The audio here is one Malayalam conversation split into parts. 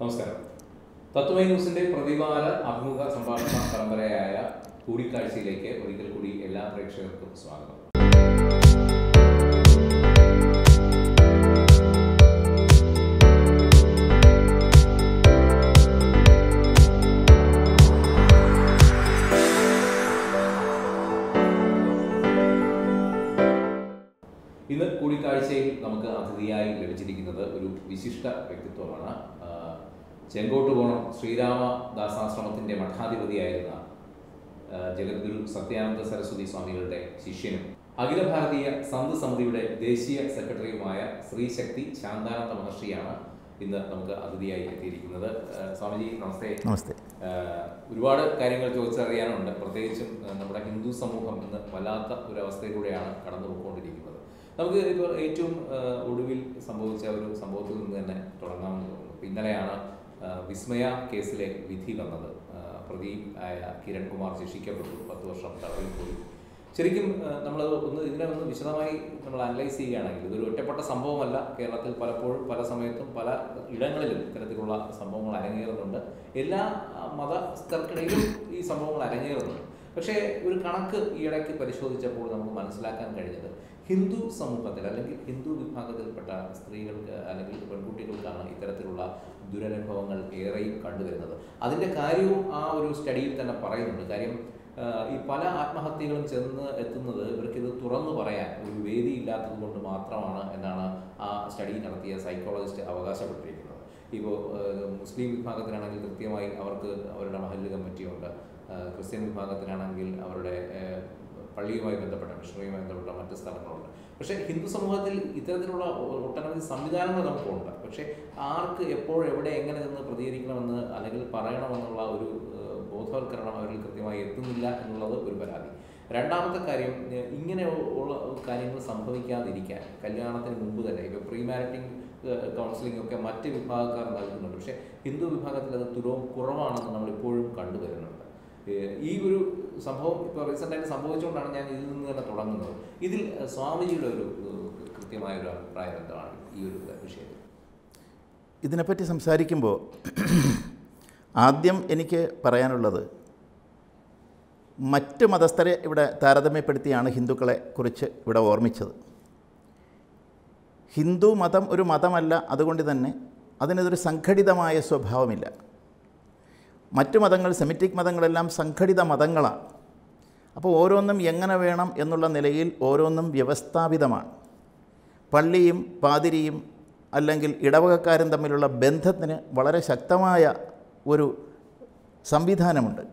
നമസ്കാരം തത്വമയ ന്യൂസിന്റെ പ്രതിവാര അഭിമുഖ സംഭാഷണ പരമ്പരയായ കൂടിക്കാഴ്ചയിലേക്ക് ഒരിക്കൽ കൂടി എല്ലാ പ്രേക്ഷകർക്കും സ്വാഗതം ഇന്ന് കൂടിക്കാഴ്ചയിൽ നമുക്ക് അതിഥിയായി ലഭിച്ചിരിക്കുന്നത് ഒരു വിശിഷ്ട വ്യക്തിത്വമാണ് പോകണം ശ്രീരാമദാസാശ്രമത്തിൻ്റെ മഠാധിപതിയായിരുന്ന ജഗദ്ഗുരു സത്യാനന്ദ സരസ്വതി സ്വാമികളുടെ ശിഷ്യനും അഖില ഭാരതീയ സന്ത് സമിതിയുടെ ദേശീയ സെക്രട്ടറിയുമായ ശ്രീശക്തി ശാന്താനന്ദ മഹർഷിയാണ് ഇന്ന് നമുക്ക് അതിഥിയായി എത്തിയിരിക്കുന്നത് സ്വാമിജി നമസ്തേ നമസ്തേ ഒരുപാട് കാര്യങ്ങൾ ചോദിച്ചറിയാനുണ്ട് പ്രത്യേകിച്ചും നമ്മുടെ ഹിന്ദു സമൂഹം ഇന്ന് വല്ലാത്ത ഒരു കടന്നു പോയിക്കൊണ്ടിരിക്കുന്നത് നമുക്ക് ഇപ്പോൾ ഏറ്റവും ഒടുവിൽ സംഭവിച്ച ഒരു സംഭവത്തിൽ നിന്ന് തന്നെ തുടങ്ങാമെന്ന് തോന്നുന്നു ഇന്നലെയാണ് വിസ്മയ കേസിലെ വിധി വന്നത് പ്രതി ആയ കിരൺകുമാർ ശിക്ഷിക്കപ്പെട്ടു പത്ത് വർഷം തടവിൽ പോയി ശരിക്കും നമ്മൾ ഒന്ന് ഇതിനെ ഒന്ന് വിശദമായി നമ്മൾ അനലൈസ് ചെയ്യുകയാണെങ്കിൽ ഇതൊരു ഒറ്റപ്പെട്ട സംഭവമല്ല കേരളത്തിൽ പലപ്പോഴും പല സമയത്തും പല ഇടങ്ങളിലും ഇത്തരത്തിലുള്ള സംഭവങ്ങൾ അരങ്ങേറുന്നുണ്ട് എല്ലാ മതസ്ഥർക്കിടയിലും ഈ സംഭവങ്ങൾ അരങ്ങേറുന്നുണ്ട് പക്ഷേ ഒരു കണക്ക് ഈയിടയ്ക്ക് പരിശോധിച്ചപ്പോൾ നമുക്ക് മനസ്സിലാക്കാൻ കഴിഞ്ഞത് ഹിന്ദു സമൂഹത്തിൽ അല്ലെങ്കിൽ ഹിന്ദു വിഭാഗത്തിൽപ്പെട്ട സ്ത്രീകൾക്ക് അല്ലെങ്കിൽ പെൺകുട്ടികൾക്കാണ് ഇത്തരത്തിലുള്ള ദുരനുഭവങ്ങൾ ഏറെയും കണ്ടുവരുന്നത് അതിൻ്റെ കാര്യവും ആ ഒരു സ്റ്റഡിയിൽ തന്നെ പറയുന്നുണ്ട് കാര്യം ഈ പല ആത്മഹത്യകളും ചെന്ന് എത്തുന്നത് ഇവർക്കിത് തുറന്നു പറയാൻ ഒരു വേദി ഇല്ലാത്തത് കൊണ്ട് മാത്രമാണ് എന്നാണ് ആ സ്റ്റഡി നടത്തിയ സൈക്കോളജിസ്റ്റ് അവകാശപ്പെട്ടിരിക്കുന്നത് ഇപ്പോൾ മുസ്ലിം വിഭാഗത്തിനാണെങ്കിൽ കൃത്യമായി അവർക്ക് അവരുടെ മഹല്ല് കമ്മിറ്റിയുണ്ട് ക്രിസ്ത്യൻ വിഭാഗത്തിനാണെങ്കിൽ അവരുടെ പള്ളിയുമായി ബന്ധപ്പെട്ട മിഷണറിയുമായി ബന്ധപ്പെട്ട മറ്റ് സ്ഥലങ്ങളുണ്ട് പക്ഷേ ഹിന്ദു സമൂഹത്തിൽ ഇത്തരത്തിലുള്ള ഒട്ടനവധി സംവിധാനങ്ങൾ നമുക്കുണ്ട് പക്ഷേ ആർക്ക് എപ്പോൾ എവിടെ എങ്ങനെ നിന്ന് പ്രതികരിക്കണമെന്ന് അല്ലെങ്കിൽ പറയണമെന്നുള്ള ഒരു ബോധവൽക്കരണം അവരിൽ കൃത്യമായി എത്തുന്നില്ല എന്നുള്ളത് ഒരു പരാതി രണ്ടാമത്തെ കാര്യം ഇങ്ങനെ ഉള്ള കാര്യങ്ങൾ സംഭവിക്കാതിരിക്കാൻ കല്യാണത്തിന് മുമ്പ് തന്നെ ഇപ്പോൾ പ്രീ മാരിറ്റിംഗ് കൗൺസിലിംഗ് ഒക്കെ മറ്റ് വിഭാഗക്കാർ നൽകുന്നുണ്ട് പക്ഷേ ഹിന്ദു വിഭാഗത്തിൽ അത് തുറവും കുറവാണെന്ന് നമ്മൾ ഇപ്പോഴും കണ്ടുവരുന്നുണ്ട് ഈ ഒരു സംഭവം ഇപ്പോൾ റീസെൻ്റായിട്ട് സംഭവിച്ചുകൊണ്ടാണ് ഞാൻ ഇതിൽ നിന്ന് തന്നെ തുടങ്ങുന്നത് ഇതിൽ സ്വാമിജിയുടെ ഒരു കൃത്യമായ ഒരു അഭിപ്രായം എന്താണ് ഈ ഒരു വിഷയത്തിൽ ഇതിനെപ്പറ്റി സംസാരിക്കുമ്പോൾ ആദ്യം എനിക്ക് പറയാനുള്ളത് മറ്റ് മതസ്ഥരെ ഇവിടെ താരതമ്യപ്പെടുത്തിയാണ് ഹിന്ദുക്കളെ കുറിച്ച് ഇവിടെ ഓർമ്മിച്ചത് ഹിന്ദു മതം ഒരു മതമല്ല അതുകൊണ്ട് തന്നെ അതിനതൊരു സംഘടിതമായ സ്വഭാവമില്ല മറ്റു മതങ്ങൾ സെമിറ്റിക് മതങ്ങളെല്ലാം സംഘടിത മതങ്ങളാണ് അപ്പോൾ ഓരോന്നും എങ്ങനെ വേണം എന്നുള്ള നിലയിൽ ഓരോന്നും വ്യവസ്ഥാപിതമാണ് പള്ളിയും പാതിരിയും അല്ലെങ്കിൽ ഇടവകക്കാരും തമ്മിലുള്ള ബന്ധത്തിന് വളരെ ശക്തമായ ഒരു സംവിധാനമുണ്ട്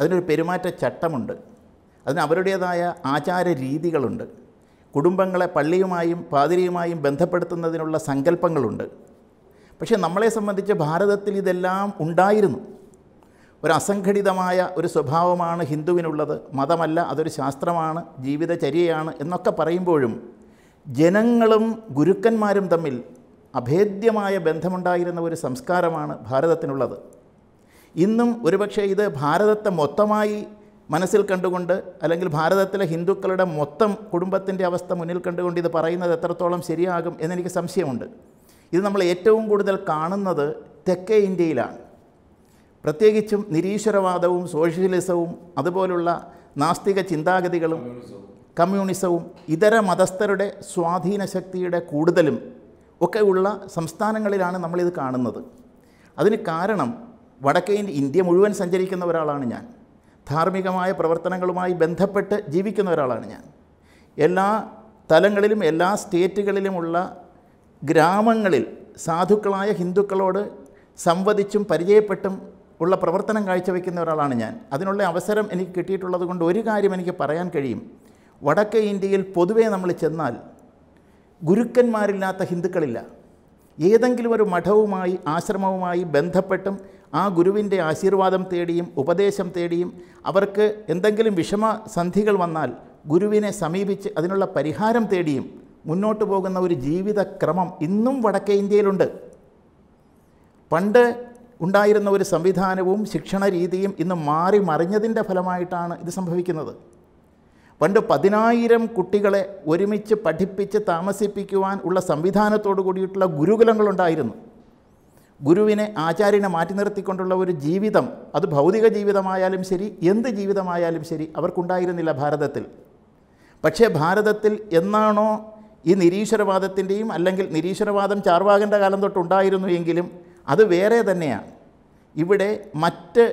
അതിനൊരു പെരുമാറ്റ ചട്ടമുണ്ട് അതിന് അവരുടേതായ ആചാര രീതികളുണ്ട് കുടുംബങ്ങളെ പള്ളിയുമായും പാതിരിയുമായും ബന്ധപ്പെടുത്തുന്നതിനുള്ള സങ്കല്പങ്ങളുണ്ട് പക്ഷേ നമ്മളെ സംബന്ധിച്ച് ഭാരതത്തിൽ ഇതെല്ലാം ഉണ്ടായിരുന്നു ഒരു അസംഘടിതമായ ഒരു സ്വഭാവമാണ് ഹിന്ദുവിനുള്ളത് മതമല്ല അതൊരു ശാസ്ത്രമാണ് ജീവിതചര്യയാണ് എന്നൊക്കെ പറയുമ്പോഴും ജനങ്ങളും ഗുരുക്കന്മാരും തമ്മിൽ അഭേദ്യമായ ബന്ധമുണ്ടായിരുന്ന ഒരു സംസ്കാരമാണ് ഭാരതത്തിനുള്ളത് ഇന്നും ഒരുപക്ഷെ ഇത് ഭാരതത്തെ മൊത്തമായി മനസ്സിൽ കണ്ടുകൊണ്ട് അല്ലെങ്കിൽ ഭാരതത്തിലെ ഹിന്ദുക്കളുടെ മൊത്തം കുടുംബത്തിൻ്റെ അവസ്ഥ മുന്നിൽ കണ്ടുകൊണ്ട് ഇത് പറയുന്നത് എത്രത്തോളം ശരിയാകും എന്നെനിക്ക് സംശയമുണ്ട് ഇത് നമ്മൾ ഏറ്റവും കൂടുതൽ കാണുന്നത് തെക്കേ ഇന്ത്യയിലാണ് പ്രത്യേകിച്ചും നിരീശ്വരവാദവും സോഷ്യലിസവും അതുപോലുള്ള നാസ്തിക ചിന്താഗതികളും കമ്മ്യൂണിസവും ഇതര മതസ്ഥരുടെ സ്വാധീന ശക്തിയുടെ കൂടുതലും ഒക്കെ ഉള്ള സംസ്ഥാനങ്ങളിലാണ് നമ്മളിത് കാണുന്നത് അതിന് കാരണം വടക്കേ ഇന്ത്യ മുഴുവൻ സഞ്ചരിക്കുന്ന ഒരാളാണ് ഞാൻ ധാർമ്മികമായ പ്രവർത്തനങ്ങളുമായി ബന്ധപ്പെട്ട് ജീവിക്കുന്ന ഒരാളാണ് ഞാൻ എല്ലാ തലങ്ങളിലും എല്ലാ സ്റ്റേറ്റുകളിലുമുള്ള ഗ്രാമങ്ങളിൽ സാധുക്കളായ ഹിന്ദുക്കളോട് സംവദിച്ചും പരിചയപ്പെട്ടും ഉള്ള പ്രവർത്തനം കാഴ്ചവെക്കുന്ന ഒരാളാണ് ഞാൻ അതിനുള്ള അവസരം എനിക്ക് കിട്ടിയിട്ടുള്ളത് കൊണ്ട് ഒരു കാര്യം എനിക്ക് പറയാൻ കഴിയും വടക്കേ ഇന്ത്യയിൽ പൊതുവേ നമ്മൾ ചെന്നാൽ ഗുരുക്കന്മാരില്ലാത്ത ഹിന്ദുക്കളില്ല ഏതെങ്കിലും ഒരു മഠവുമായി ആശ്രമവുമായി ബന്ധപ്പെട്ടും ആ ഗുരുവിൻ്റെ ആശീർവാദം തേടിയും ഉപദേശം തേടിയും അവർക്ക് എന്തെങ്കിലും വിഷമസന്ധികൾ വന്നാൽ ഗുരുവിനെ സമീപിച്ച് അതിനുള്ള പരിഹാരം തേടിയും മുന്നോട്ട് പോകുന്ന ഒരു ജീവിതക്രമം ഇന്നും വടക്കേ ഇന്ത്യയിലുണ്ട് പണ്ട് ഉണ്ടായിരുന്ന ഒരു സംവിധാനവും ശിക്ഷണ രീതിയും ഇന്ന് മാറി മറിഞ്ഞതിൻ്റെ ഫലമായിട്ടാണ് ഇത് സംഭവിക്കുന്നത് പണ്ട് പതിനായിരം കുട്ടികളെ ഒരുമിച്ച് പഠിപ്പിച്ച് താമസിപ്പിക്കുവാൻ ഉള്ള സംവിധാനത്തോടു കൂടിയിട്ടുള്ള ഗുരുകുലങ്ങളുണ്ടായിരുന്നു ഗുരുവിനെ ആചാര്യനെ മാറ്റി നിർത്തിക്കൊണ്ടുള്ള ഒരു ജീവിതം അത് ഭൗതിക ജീവിതമായാലും ശരി എന്ത് ജീവിതമായാലും ശരി അവർക്കുണ്ടായിരുന്നില്ല ഭാരതത്തിൽ പക്ഷേ ഭാരതത്തിൽ എന്നാണോ ഈ നിരീശ്വരവാദത്തിൻ്റെയും അല്ലെങ്കിൽ നിരീശ്വരവാദം ചാർവാകൻ്റെ കാലം തൊട്ടുണ്ടായിരുന്നു എങ്കിലും അത് വേറെ തന്നെയാണ് ഇവിടെ മറ്റ്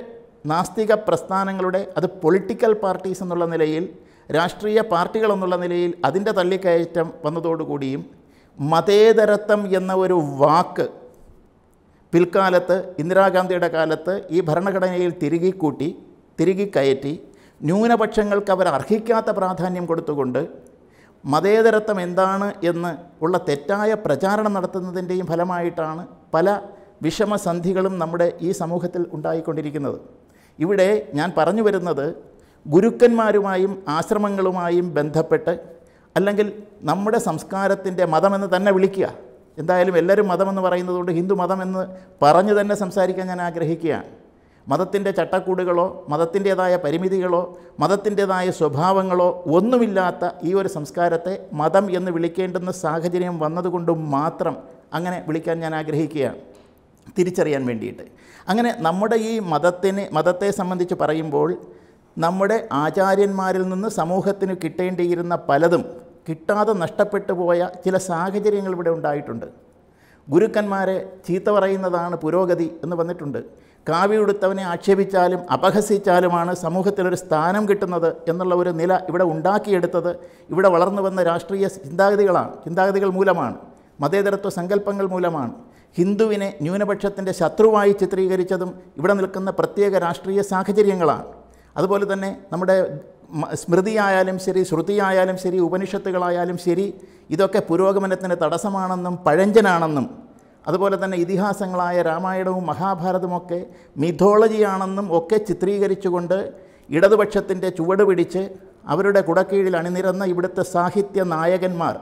നാസ്തിക പ്രസ്ഥാനങ്ങളുടെ അത് പൊളിറ്റിക്കൽ പാർട്ടീസ് എന്നുള്ള നിലയിൽ രാഷ്ട്രീയ പാർട്ടികൾ എന്നുള്ള നിലയിൽ അതിൻ്റെ തള്ളിക്കയറ്റം വന്നതോടുകൂടിയും മതേതരത്വം എന്ന ഒരു വാക്ക് പിൽക്കാലത്ത് ഇന്ദിരാഗാന്ധിയുടെ കാലത്ത് ഈ ഭരണഘടനയിൽ തിരികെ കൂട്ടി തിരികെ കയറ്റി ന്യൂനപക്ഷങ്ങൾക്ക് അവർ അർഹിക്കാത്ത പ്രാധാന്യം കൊടുത്തുകൊണ്ട് മതേതരത്വം എന്താണ് എന്ന് ഉള്ള തെറ്റായ പ്രചാരണം നടത്തുന്നതിൻ്റെയും ഫലമായിട്ടാണ് പല വിഷമസന്ധികളും നമ്മുടെ ഈ സമൂഹത്തിൽ ഉണ്ടായിക്കൊണ്ടിരിക്കുന്നത് ഇവിടെ ഞാൻ പറഞ്ഞു വരുന്നത് ഗുരുക്കന്മാരുമായും ആശ്രമങ്ങളുമായും ബന്ധപ്പെട്ട് അല്ലെങ്കിൽ നമ്മുടെ സംസ്കാരത്തിൻ്റെ മതമെന്ന് തന്നെ വിളിക്കുക എന്തായാലും എല്ലാവരും മതമെന്ന് കൊണ്ട് ഹിന്ദു മതമെന്ന് പറഞ്ഞു തന്നെ സംസാരിക്കാൻ ഞാൻ ആഗ്രഹിക്കുകയാണ് മതത്തിൻ്റെ ചട്ടക്കൂടുകളോ മതത്തിൻ്റേതായ പരിമിതികളോ മതത്തിൻ്റേതായ സ്വഭാവങ്ങളോ ഒന്നുമില്ലാത്ത ഈ ഒരു സംസ്കാരത്തെ മതം എന്ന് വിളിക്കേണ്ടുന്ന സാഹചര്യം വന്നതുകൊണ്ടും മാത്രം അങ്ങനെ വിളിക്കാൻ ഞാൻ ആഗ്രഹിക്കുകയാണ് തിരിച്ചറിയാൻ വേണ്ടിയിട്ട് അങ്ങനെ നമ്മുടെ ഈ മതത്തിന് മതത്തെ സംബന്ധിച്ച് പറയുമ്പോൾ നമ്മുടെ ആചാര്യന്മാരിൽ നിന്ന് സമൂഹത്തിന് കിട്ടേണ്ടിയിരുന്ന പലതും കിട്ടാതെ നഷ്ടപ്പെട്ടു പോയ ചില സാഹചര്യങ്ങൾ ഇവിടെ ഉണ്ടായിട്ടുണ്ട് ഗുരുക്കന്മാരെ ചീത്ത പറയുന്നതാണ് പുരോഗതി എന്ന് വന്നിട്ടുണ്ട് കാവ്യമെടുത്തവനെ ആക്ഷേപിച്ചാലും അപഹസിച്ചാലുമാണ് സമൂഹത്തിലൊരു സ്ഥാനം കിട്ടുന്നത് എന്നുള്ള ഒരു നില ഇവിടെ ഉണ്ടാക്കിയെടുത്തത് ഇവിടെ വളർന്നു വന്ന രാഷ്ട്രീയ ചിന്താഗതികളാണ് ചിന്താഗതികൾ മൂലമാണ് മതേതരത്വ സങ്കല്പങ്ങൾ മൂലമാണ് ഹിന്ദുവിനെ ന്യൂനപക്ഷത്തിൻ്റെ ശത്രുവായി ചിത്രീകരിച്ചതും ഇവിടെ നിൽക്കുന്ന പ്രത്യേക രാഷ്ട്രീയ സാഹചര്യങ്ങളാണ് അതുപോലെ തന്നെ നമ്മുടെ സ്മൃതിയായാലും ശരി ശ്രുതിയായാലും ശരി ഉപനിഷത്തുകളായാലും ശരി ഇതൊക്കെ പുരോഗമനത്തിന് തടസ്സമാണെന്നും പഴഞ്ചനാണെന്നും അതുപോലെ തന്നെ ഇതിഹാസങ്ങളായ രാമായണവും മഹാഭാരതമൊക്കെ മിഥോളജിയാണെന്നും ഒക്കെ ചിത്രീകരിച്ചുകൊണ്ട് ഇടതുപക്ഷത്തിൻ്റെ ചുവട് പിടിച്ച് അവരുടെ കുടക്കീഴിൽ അണിനിരന്ന ഇവിടുത്തെ സാഹിത്യ നായകന്മാർ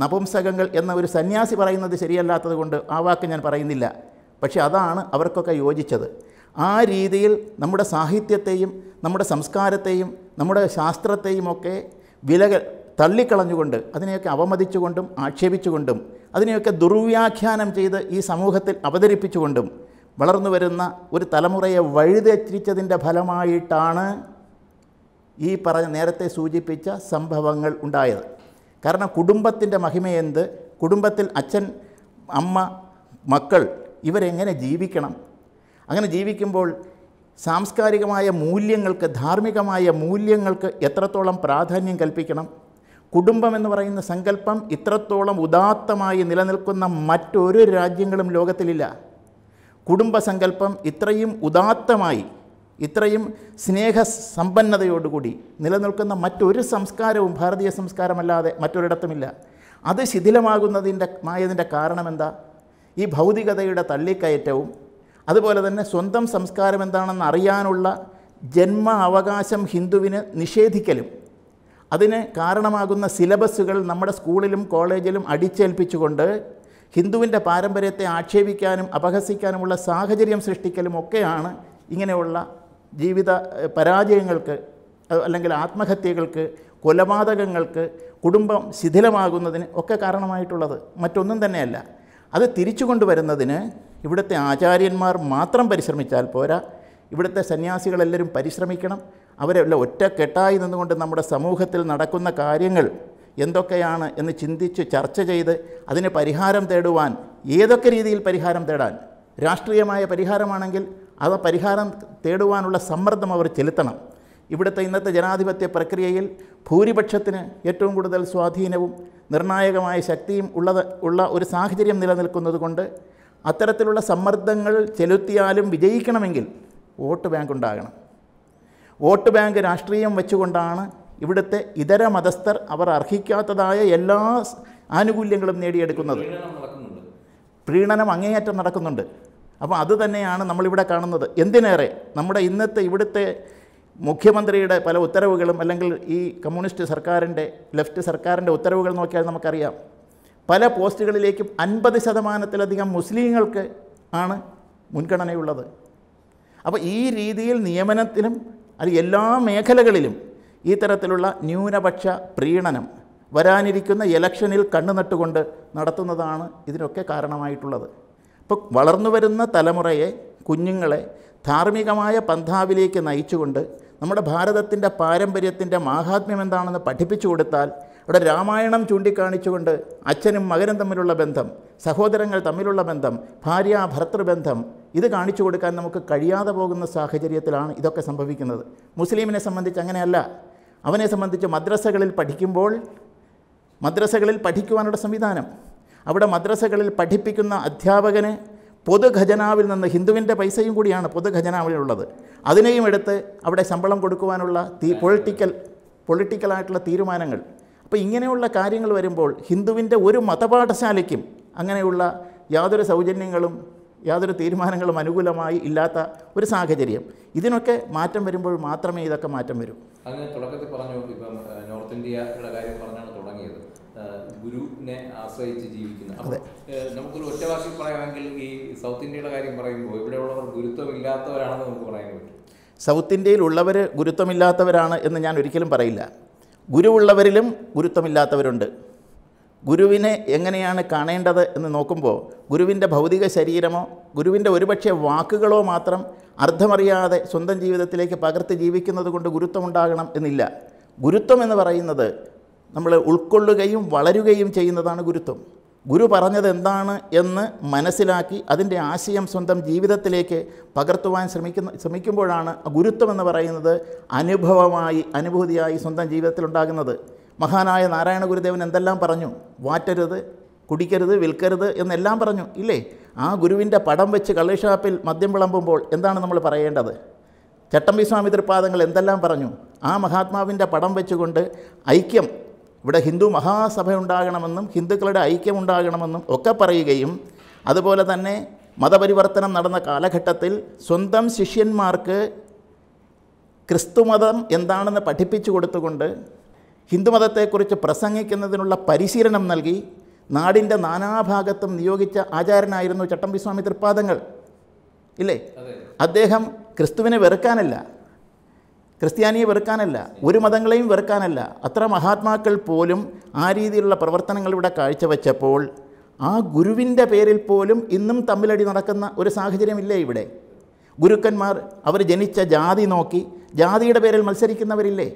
നപുംസകങ്ങൾ എന്ന ഒരു സന്യാസി പറയുന്നത് ശരിയല്ലാത്തത് കൊണ്ട് ആ വാക്ക് ഞാൻ പറയുന്നില്ല പക്ഷേ അതാണ് അവർക്കൊക്കെ യോജിച്ചത് ആ രീതിയിൽ നമ്മുടെ സാഹിത്യത്തെയും നമ്മുടെ സംസ്കാരത്തെയും നമ്മുടെ ശാസ്ത്രത്തെയും ഒക്കെ വിലകൾ തള്ളിക്കളഞ്ഞുകൊണ്ട് അതിനെയൊക്കെ അവമതിച്ചുകൊണ്ടും ആക്ഷേപിച്ചുകൊണ്ടും അതിനെയൊക്കെ ദുർവ്യാഖ്യാനം ചെയ്ത് ഈ സമൂഹത്തിൽ അവതരിപ്പിച്ചുകൊണ്ടും വളർന്നു വരുന്ന ഒരു തലമുറയെ വഴിതെറ്റിച്ചതിൻ്റെ ഫലമായിട്ടാണ് ഈ പറഞ്ഞ നേരത്തെ സൂചിപ്പിച്ച സംഭവങ്ങൾ ഉണ്ടായത് കാരണം കുടുംബത്തിൻ്റെ മഹിമയെന്ത് കുടുംബത്തിൽ അച്ഛൻ അമ്മ മക്കൾ ഇവരെങ്ങനെ ജീവിക്കണം അങ്ങനെ ജീവിക്കുമ്പോൾ സാംസ്കാരികമായ മൂല്യങ്ങൾക്ക് ധാർമ്മികമായ മൂല്യങ്ങൾക്ക് എത്രത്തോളം പ്രാധാന്യം കൽപ്പിക്കണം കുടുംബം എന്ന് പറയുന്ന സങ്കല്പം ഇത്രത്തോളം ഉദാത്തമായി നിലനിൽക്കുന്ന മറ്റൊരു രാജ്യങ്ങളും ലോകത്തിലില്ല കുടുംബസങ്കല്പം ഇത്രയും ഉദാത്തമായി ഇത്രയും സ്നേഹ നിലനിൽക്കുന്ന മറ്റൊരു സംസ്കാരവും ഭാരതീയ സംസ്കാരമല്ലാതെ മറ്റൊരിടത്തുമില്ല അത് ശിഥിലമാകുന്നതിൻ്റെ ആയതിൻ്റെ കാരണമെന്താ ഈ ഭൗതികതയുടെ തള്ളിക്കയറ്റവും അതുപോലെ തന്നെ സ്വന്തം സംസ്കാരം എന്താണെന്ന് അറിയാനുള്ള ജന്മ അവകാശം ഹിന്ദുവിന് നിഷേധിക്കലും അതിന് കാരണമാകുന്ന സിലബസുകൾ നമ്മുടെ സ്കൂളിലും കോളേജിലും അടിച്ചേൽപ്പിച്ചുകൊണ്ട് ഹിന്ദുവിൻ്റെ പാരമ്പര്യത്തെ ആക്ഷേപിക്കാനും അപഹസിക്കാനുമുള്ള സാഹചര്യം സൃഷ്ടിക്കലും ഒക്കെയാണ് ഇങ്ങനെയുള്ള ജീവിത പരാജയങ്ങൾക്ക് അല്ലെങ്കിൽ ആത്മഹത്യകൾക്ക് കൊലപാതകങ്ങൾക്ക് കുടുംബം ശിഥിലമാകുന്നതിന് ഒക്കെ കാരണമായിട്ടുള്ളത് മറ്റൊന്നും തന്നെയല്ല അത് തിരിച്ചു കൊണ്ടുവരുന്നതിന് ഇവിടുത്തെ ആചാര്യന്മാർ മാത്രം പരിശ്രമിച്ചാൽ പോരാ ഇവിടുത്തെ സന്യാസികളെല്ലാവരും പരിശ്രമിക്കണം അവരെല്ലാം ഒറ്റക്കെട്ടായി നിന്നുകൊണ്ട് നമ്മുടെ സമൂഹത്തിൽ നടക്കുന്ന കാര്യങ്ങൾ എന്തൊക്കെയാണ് എന്ന് ചിന്തിച്ച് ചർച്ച ചെയ്ത് അതിന് പരിഹാരം തേടുവാൻ ഏതൊക്കെ രീതിയിൽ പരിഹാരം തേടാൻ രാഷ്ട്രീയമായ പരിഹാരമാണെങ്കിൽ അത് പരിഹാരം തേടുവാനുള്ള സമ്മർദ്ദം അവർ ചെലുത്തണം ഇവിടുത്തെ ഇന്നത്തെ ജനാധിപത്യ പ്രക്രിയയിൽ ഭൂരിപക്ഷത്തിന് ഏറ്റവും കൂടുതൽ സ്വാധീനവും നിർണായകമായ ശക്തിയും ഉള്ളത് ഉള്ള ഒരു സാഹചര്യം നിലനിൽക്കുന്നതുകൊണ്ട് അത്തരത്തിലുള്ള സമ്മർദ്ദങ്ങൾ ചെലുത്തിയാലും വിജയിക്കണമെങ്കിൽ വോട്ട് ബാങ്ക് ഉണ്ടാകണം വോട്ട് ബാങ്ക് രാഷ്ട്രീയം വെച്ചുകൊണ്ടാണ് ഇവിടുത്തെ ഇതര മതസ്ഥർ അവർ അർഹിക്കാത്തതായ എല്ലാ ആനുകൂല്യങ്ങളും നേടിയെടുക്കുന്നത് പ്രീണനം അങ്ങേയറ്റം നടക്കുന്നുണ്ട് അപ്പോൾ അത് തന്നെയാണ് നമ്മളിവിടെ കാണുന്നത് എന്തിനേറെ നമ്മുടെ ഇന്നത്തെ ഇവിടുത്തെ മുഖ്യമന്ത്രിയുടെ പല ഉത്തരവുകളും അല്ലെങ്കിൽ ഈ കമ്മ്യൂണിസ്റ്റ് സർക്കാരിൻ്റെ ലെഫ്റ്റ് സർക്കാരിൻ്റെ ഉത്തരവുകൾ നോക്കിയാൽ നമുക്കറിയാം പല പോസ്റ്റുകളിലേക്കും അൻപത് ശതമാനത്തിലധികം മുസ്ലിങ്ങൾക്ക് ആണ് മുൻഗണനയുള്ളത് അപ്പോൾ ഈ രീതിയിൽ നിയമനത്തിലും അത് എല്ലാ മേഖലകളിലും ഈ തരത്തിലുള്ള ന്യൂനപക്ഷ പ്രീണനം വരാനിരിക്കുന്ന ഇലക്ഷനിൽ കണ്ണു നട്ടുകൊണ്ട് നടത്തുന്നതാണ് ഇതിനൊക്കെ കാരണമായിട്ടുള്ളത് ഇപ്പോൾ വളർന്നു വരുന്ന തലമുറയെ കുഞ്ഞുങ്ങളെ ധാർമ്മികമായ പന്ഥാവിലേക്ക് നയിച്ചുകൊണ്ട് നമ്മുടെ ഭാരതത്തിൻ്റെ പാരമ്പര്യത്തിൻ്റെ മാഹാത്മ്യം എന്താണെന്ന് പഠിപ്പിച്ചു കൊടുത്താൽ ഇവിടെ രാമായണം ചൂണ്ടിക്കാണിച്ചുകൊണ്ട് അച്ഛനും മകനും തമ്മിലുള്ള ബന്ധം സഹോദരങ്ങൾ തമ്മിലുള്ള ബന്ധം ഭാര്യ ഭർത്തൃബന്ധം ഇത് കാണിച്ചു കൊടുക്കാൻ നമുക്ക് കഴിയാതെ പോകുന്ന സാഹചര്യത്തിലാണ് ഇതൊക്കെ സംഭവിക്കുന്നത് മുസ്ലിമിനെ സംബന്ധിച്ച് അങ്ങനെയല്ല അവനെ സംബന്ധിച്ച് മദ്രസകളിൽ പഠിക്കുമ്പോൾ മദ്രസകളിൽ പഠിക്കുവാനുള്ള സംവിധാനം അവിടെ മദ്രസകളിൽ പഠിപ്പിക്കുന്ന അധ്യാപകന് പൊതുഖജനാവിൽ നിന്ന് ഹിന്ദുവിൻ്റെ പൈസയും കൂടിയാണ് പൊതുഖജനാവിലുള്ളത് അതിനെയും എടുത്ത് അവിടെ ശമ്പളം കൊടുക്കുവാനുള്ള തീ പൊളിറ്റിക്കൽ പൊളിറ്റിക്കലായിട്ടുള്ള തീരുമാനങ്ങൾ അപ്പോൾ ഇങ്ങനെയുള്ള കാര്യങ്ങൾ വരുമ്പോൾ ഹിന്ദുവിൻ്റെ ഒരു മതപാഠശാലയ്ക്കും അങ്ങനെയുള്ള യാതൊരു സൗജന്യങ്ങളും യാതൊരു തീരുമാനങ്ങളും അനുകൂലമായി ഇല്ലാത്ത ഒരു സാഹചര്യം ഇതിനൊക്കെ മാറ്റം വരുമ്പോൾ മാത്രമേ ഇതൊക്കെ മാറ്റം വരൂ അങ്ങനെ തുടക്കത്തിൽ പറഞ്ഞു ഇപ്പം നോർത്ത് ഇന്ത്യയുടെ കാര്യം പറഞ്ഞാണ് തുടങ്ങിയത് ഗുരുവിനെ ആശ്രയിച്ച് ജീവിക്കുന്നത് അപ്പോൾ നമുക്കൊരു ഒറ്റ വാക്കിൽ പറയുകയാണെങ്കിൽ ഈ സൗത്ത് ഇന്ത്യയുടെ കാര്യം പറയുമ്പോൾ ഇവിടെയുള്ളവർ ഗുരുത്വമില്ലാത്തവരാണെന്ന് നമുക്ക് പറയാൻ പറ്റും സൗത്ത് ഇന്ത്യയിൽ ഉള്ളവർ ഗുരുത്വമില്ലാത്തവരാണ് എന്ന് ഞാൻ ഒരിക്കലും പറയില്ല ഗുരുവുള്ളവരിലും ഗുരുത്വമില്ലാത്തവരുണ്ട് ഗുരുവിനെ എങ്ങനെയാണ് കാണേണ്ടത് എന്ന് നോക്കുമ്പോൾ ഗുരുവിൻ്റെ ഭൗതിക ശരീരമോ ഗുരുവിൻ്റെ ഒരുപക്ഷെ വാക്കുകളോ മാത്രം അർത്ഥമറിയാതെ സ്വന്തം ജീവിതത്തിലേക്ക് പകർത്തി ജീവിക്കുന്നത് കൊണ്ട് ഗുരുത്വമുണ്ടാകണം എന്നില്ല ഗുരുത്വം എന്ന് പറയുന്നത് നമ്മൾ ഉൾക്കൊള്ളുകയും വളരുകയും ചെയ്യുന്നതാണ് ഗുരുത്വം ഗുരു പറഞ്ഞത് എന്താണ് എന്ന് മനസ്സിലാക്കി അതിൻ്റെ ആശയം സ്വന്തം ജീവിതത്തിലേക്ക് പകർത്തുവാൻ ശ്രമിക്കുന്ന ശ്രമിക്കുമ്പോഴാണ് ഗുരുത്വം എന്ന് പറയുന്നത് അനുഭവമായി അനുഭൂതിയായി സ്വന്തം ജീവിതത്തിൽ ഉണ്ടാകുന്നത് മഹാനായ നാരായണ ഗുരുദേവൻ എന്തെല്ലാം പറഞ്ഞു വാറ്റരുത് കുടിക്കരുത് വിൽക്കരുത് എന്നെല്ലാം പറഞ്ഞു ഇല്ലേ ആ ഗുരുവിൻ്റെ പടം വെച്ച് കള്ളിഷാപ്പിൽ മദ്യം വിളമ്പുമ്പോൾ എന്താണ് നമ്മൾ പറയേണ്ടത് ചട്ടമ്പി സ്വാമി തൃപ്പാദങ്ങൾ എന്തെല്ലാം പറഞ്ഞു ആ മഹാത്മാവിൻ്റെ പടം വെച്ചുകൊണ്ട് ഐക്യം ഇവിടെ ഹിന്ദു മഹാസഭ ഉണ്ടാകണമെന്നും ഹിന്ദുക്കളുടെ ഐക്യം ഉണ്ടാകണമെന്നും ഒക്കെ പറയുകയും അതുപോലെ തന്നെ മതപരിവർത്തനം നടന്ന കാലഘട്ടത്തിൽ സ്വന്തം ശിഷ്യന്മാർക്ക് ക്രിസ്തുമതം എന്താണെന്ന് പഠിപ്പിച്ചു കൊടുത്തുകൊണ്ട് ഹിന്ദുമതത്തെക്കുറിച്ച് പ്രസംഗിക്കുന്നതിനുള്ള പരിശീലനം നൽകി നാടിൻ്റെ നാനാഭാഗത്തും നിയോഗിച്ച ആചാരനായിരുന്നു ചട്ടമ്പി സ്വാമി തൃപ്പാദങ്ങൾ ഇല്ലേ അദ്ദേഹം ക്രിസ്തുവിനെ വെറുക്കാനല്ല ക്രിസ്ത്യാനിയെ വെറുക്കാനല്ല ഒരു മതങ്ങളെയും വെറുക്കാനല്ല അത്ര മഹാത്മാക്കൾ പോലും ആ രീതിയിലുള്ള പ്രവർത്തനങ്ങൾ ഇവിടെ കാഴ്ചവെച്ചപ്പോൾ ആ ഗുരുവിൻ്റെ പേരിൽ പോലും ഇന്നും തമ്മിലടി നടക്കുന്ന ഒരു സാഹചര്യമില്ലേ ഇവിടെ ഗുരുക്കന്മാർ അവർ ജനിച്ച ജാതി നോക്കി ജാതിയുടെ പേരിൽ മത്സരിക്കുന്നവരില്ലേ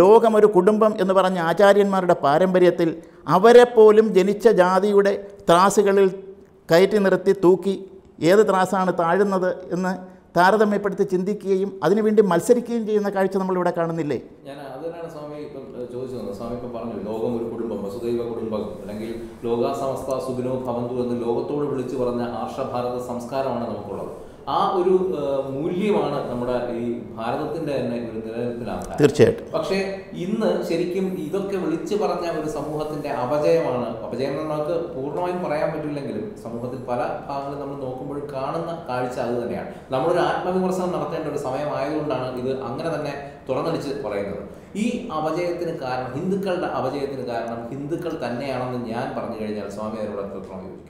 ലോകം ഒരു കുടുംബം എന്ന് പറഞ്ഞ ആചാര്യന്മാരുടെ പാരമ്പര്യത്തിൽ അവരെ പോലും ജനിച്ച ജാതിയുടെ ത്രാസുകളിൽ കയറ്റി നിർത്തി തൂക്കി ഏത് ത്രാസാണ് താഴുന്നത് എന്ന് താരതമ്യപ്പെടുത്തി ചിന്തിക്കുകയും അതിനുവേണ്ടി മത്സരിക്കുകയും ചെയ്യുന്ന കാഴ്ച നമ്മളിവിടെ കാണുന്നില്ലേ ഞാൻ പറഞ്ഞു ലോകം ഒരു കുടുംബം വസുദൈവ കുടുംബം അല്ലെങ്കിൽ ലോകാസമസ്ത സുഖിനോ ഭവന്തു എന്ന് ലോകത്തോട് വിളിച്ചു പറഞ്ഞ ആർഷഭാരത സംസ്കാരമാണ് നമുക്കുള്ളത് ആ ഒരു മൂല്യമാണ് നമ്മുടെ ഈ ഭാരതത്തിന്റെ തന്നെ ഒരു നിലനിൽപ്പിലാണ് തീർച്ചയായിട്ടും പക്ഷേ ഇന്ന് ശരിക്കും ഇതൊക്കെ വിളിച്ചു പറഞ്ഞ ഒരു സമൂഹത്തിന്റെ അപജയമാണ് അപജയം നമുക്ക് പൂർണ്ണമായും പറയാൻ പറ്റില്ലെങ്കിലും സമൂഹത്തിൽ പല ഭാഗങ്ങളും നമ്മൾ നോക്കുമ്പോൾ കാണുന്ന കാഴ്ച അത് തന്നെയാണ് നമ്മളൊരു ആത്മവിമർശനം നടത്തേണ്ട ഒരു സമയമായതുകൊണ്ടാണ് ഇത് അങ്ങനെ തന്നെ തുറന്നടിച്ച് പറയുന്നത് ഈ അപജയത്തിന് കാരണം ഹിന്ദുക്കളുടെ അപജയത്തിന് കാരണം ഹിന്ദുക്കൾ തന്നെയാണെന്ന് ഞാൻ പറഞ്ഞു കഴിഞ്ഞാൽ സ്വാമി അവരോട് എത്രത്തോളം ചോദിക്കും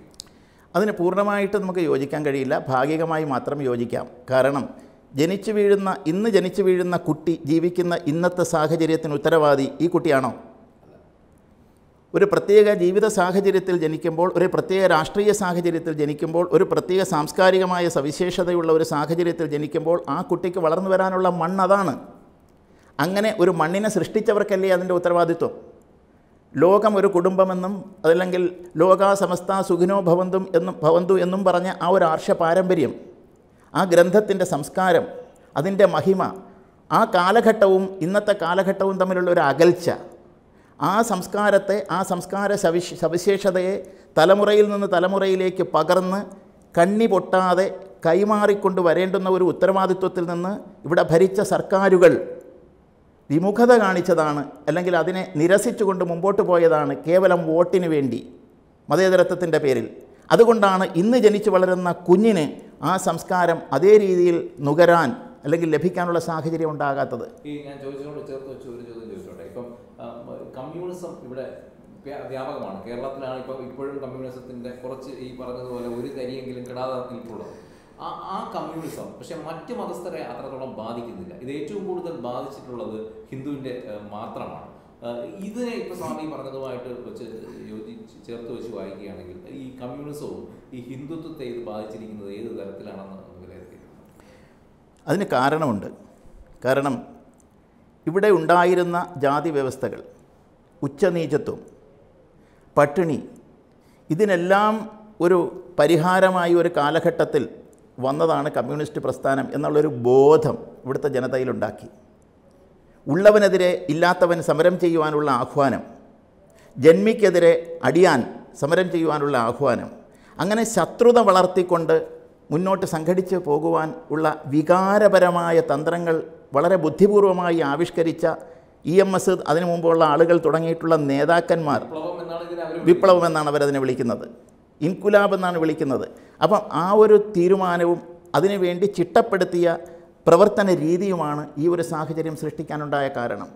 അതിന് പൂർണ്ണമായിട്ട് നമുക്ക് യോജിക്കാൻ കഴിയില്ല ഭാഗികമായി മാത്രം യോജിക്കാം കാരണം ജനിച്ചു വീഴുന്ന ഇന്ന് ജനിച്ചു വീഴുന്ന കുട്ടി ജീവിക്കുന്ന ഇന്നത്തെ സാഹചര്യത്തിന് ഉത്തരവാദി ഈ കുട്ടിയാണോ ഒരു പ്രത്യേക ജീവിത സാഹചര്യത്തിൽ ജനിക്കുമ്പോൾ ഒരു പ്രത്യേക രാഷ്ട്രീയ സാഹചര്യത്തിൽ ജനിക്കുമ്പോൾ ഒരു പ്രത്യേക സാംസ്കാരികമായ സവിശേഷതയുള്ള ഒരു സാഹചര്യത്തിൽ ജനിക്കുമ്പോൾ ആ കുട്ടിക്ക് വളർന്നു വരാനുള്ള മണ്ണ് അതാണ് അങ്ങനെ ഒരു മണ്ണിനെ സൃഷ്ടിച്ചവർക്കല്ലേ അതിൻ്റെ ഉത്തരവാദിത്വം ലോകം ഒരു കുടുംബമെന്നും അതല്ലെങ്കിൽ ലോക സമസ്ത സുഖിനോ ഭവന്തും എന്നും ഭവന്തു എന്നും പറഞ്ഞ ആ ഒരു ആർഷ പാരമ്പര്യം ആ ഗ്രന്ഥത്തിൻ്റെ സംസ്കാരം അതിൻ്റെ മഹിമ ആ കാലഘട്ടവും ഇന്നത്തെ കാലഘട്ടവും തമ്മിലുള്ള ഒരു അകൽച്ച ആ സംസ്കാരത്തെ ആ സംസ്കാര സവിശ സവിശേഷതയെ തലമുറയിൽ നിന്ന് തലമുറയിലേക്ക് പകർന്ന് കണ്ണി പൊട്ടാതെ കൈമാറിക്കൊണ്ട് വരേണ്ടുന്ന ഒരു ഉത്തരവാദിത്വത്തിൽ നിന്ന് ഇവിടെ ഭരിച്ച സർക്കാരുകൾ വിമുഖത കാണിച്ചതാണ് അല്ലെങ്കിൽ അതിനെ നിരസിച്ചുകൊണ്ട് മുമ്പോട്ട് പോയതാണ് കേവലം വോട്ടിന് വേണ്ടി മതേതരത്വത്തിൻ്റെ പേരിൽ അതുകൊണ്ടാണ് ഇന്ന് ജനിച്ചു വളരുന്ന കുഞ്ഞിന് ആ സംസ്കാരം അതേ രീതിയിൽ നുകരാൻ അല്ലെങ്കിൽ ലഭിക്കാനുള്ള സാഹചര്യം ഉണ്ടാകാത്തത് ഞാൻ ചേർത്ത് ചോദ്യം കമ്മ്യൂണിസം ഇവിടെ വ്യാപകമാണ് കേരളത്തിലാണ് ഇപ്പോൾ ഇപ്പോഴും കമ്മ്യൂണിസത്തിൻ്റെ കുറച്ച് ഈ പറഞ്ഞതുപോലെ ഒരു കരിയെങ്കിലും കിടാതെ നിൽപ്പുള്ളത് ആ ആ കമ്മ്യൂണിസം പക്ഷെ മറ്റ് മതസ്ഥരെ അത്രത്തോളം ബാധിക്കുന്നില്ല ഇത് ഏറ്റവും കൂടുതൽ ബാധിച്ചിട്ടുള്ളത് ഹിന്ദുവിൻ്റെ മാത്രമാണ് ഇതിനെ ഇപ്പോൾ സ്വാമി പറഞ്ഞതുമായിട്ട് വെച്ച് യോജി ചേർത്ത് വെച്ച് വായിക്കുകയാണെങ്കിൽ ഈ കമ്മ്യൂണിസവും ഈ ഹിന്ദുത്വത്തെ ഇത് ബാധിച്ചിരിക്കുന്നത് ഏത് തരത്തിലാണെന്ന് വിലയിരുത്തിയിട്ടുണ്ട് അതിന് കാരണമുണ്ട് കാരണം ഇവിടെ ഉണ്ടായിരുന്ന ജാതി വ്യവസ്ഥകൾ ഉച്ചനീചത്വം പട്ടിണി ഇതിനെല്ലാം ഒരു പരിഹാരമായി ഒരു കാലഘട്ടത്തിൽ വന്നതാണ് കമ്മ്യൂണിസ്റ്റ് പ്രസ്ഥാനം എന്നുള്ളൊരു ബോധം ഇവിടുത്തെ ജനതയിലുണ്ടാക്കി ഉള്ളവനെതിരെ ഇല്ലാത്തവൻ സമരം ചെയ്യുവാനുള്ള ആഹ്വാനം ജന്മിക്കെതിരെ അടിയാൻ സമരം ചെയ്യുവാനുള്ള ആഹ്വാനം അങ്ങനെ ശത്രുത വളർത്തിക്കൊണ്ട് മുന്നോട്ട് സംഘടിച്ച് പോകുവാൻ ഉള്ള വികാരപരമായ തന്ത്രങ്ങൾ വളരെ ബുദ്ധിപൂർവമായി ആവിഷ്കരിച്ച ഇ എം എസ് അതിനു മുമ്പുള്ള ആളുകൾ തുടങ്ങിയിട്ടുള്ള നേതാക്കന്മാർ വിപ്ലവം എന്നാണ് അവരതിനെ വിളിക്കുന്നത് ഇൻകുലാബ് എന്നാണ് വിളിക്കുന്നത് അപ്പം ആ ഒരു തീരുമാനവും അതിനുവേണ്ടി ചിട്ടപ്പെടുത്തിയ പ്രവർത്തന രീതിയുമാണ് ഈ ഒരു സാഹചര്യം സൃഷ്ടിക്കാനുണ്ടായ കാരണം